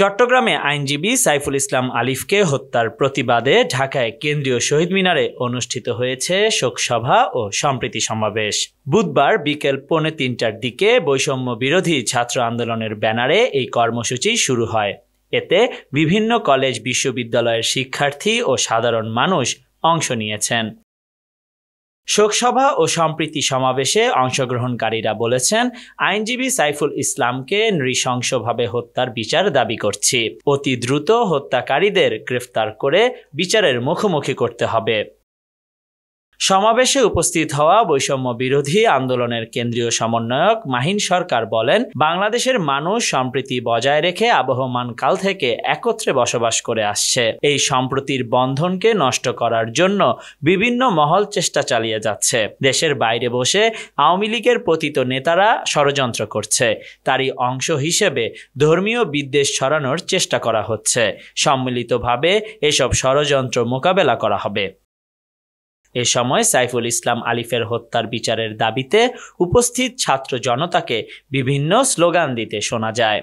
চট্টগ্রামে আইনজীবী সাইফুল ইসলাম আলিফকে হত্যার প্রতিবাদে ঢাকায় কেন্দ্রীয় শহীদ মিনারে অনুষ্ঠিত হয়েছে শোকসভা ও সম্প্রীতি সমাবেশ বুধবার বিকেল পৌনে তিনটার দিকে বৈষম্য বিরোধী ছাত্র আন্দোলনের ব্যানারে এই কর্মসূচি শুরু হয় এতে বিভিন্ন কলেজ বিশ্ববিদ্যালয়ের শিক্ষার্থী ও সাধারণ মানুষ অংশ নিয়েছেন শোকসভা ও সম্প্রীতি সমাবেশে অংশগ্রহণকারীরা বলেছেন আইনজীবী সাইফুল ইসলামকে নৃশংসভাবে হত্যার বিচার দাবি করছি অতি দ্রুত হত্যাকারীদের গ্রেফতার করে বিচারের মুখোমুখি করতে হবে সমাবেশে উপস্থিত হওয়া বৈষম্য বিরোধী আন্দোলনের কেন্দ্রীয় সমন্বয়ক মাহিন সরকার বলেন বাংলাদেশের মানুষ সম্প্রীতি বজায় রেখে আবহমান কাল থেকে একত্রে বসবাস করে আসছে এই সম্প্রতির বন্ধনকে নষ্ট করার জন্য বিভিন্ন মহল চেষ্টা চালিয়ে যাচ্ছে দেশের বাইরে বসে আওয়ামী লীগের পতিত নেতারা ষড়যন্ত্র করছে তারই অংশ হিসেবে ধর্মীয় বিদ্বেষ ছড়ানোর চেষ্টা করা হচ্ছে সম্মিলিতভাবে এসব ষড়যন্ত্র মোকাবেলা করা হবে এ সময় সাইফুল ইসলাম আলিফের হত্যার বিচারের দাবিতে উপস্থিত ছাত্র জনতাকে বিভিন্ন স্লোগান দিতে শোনা যায়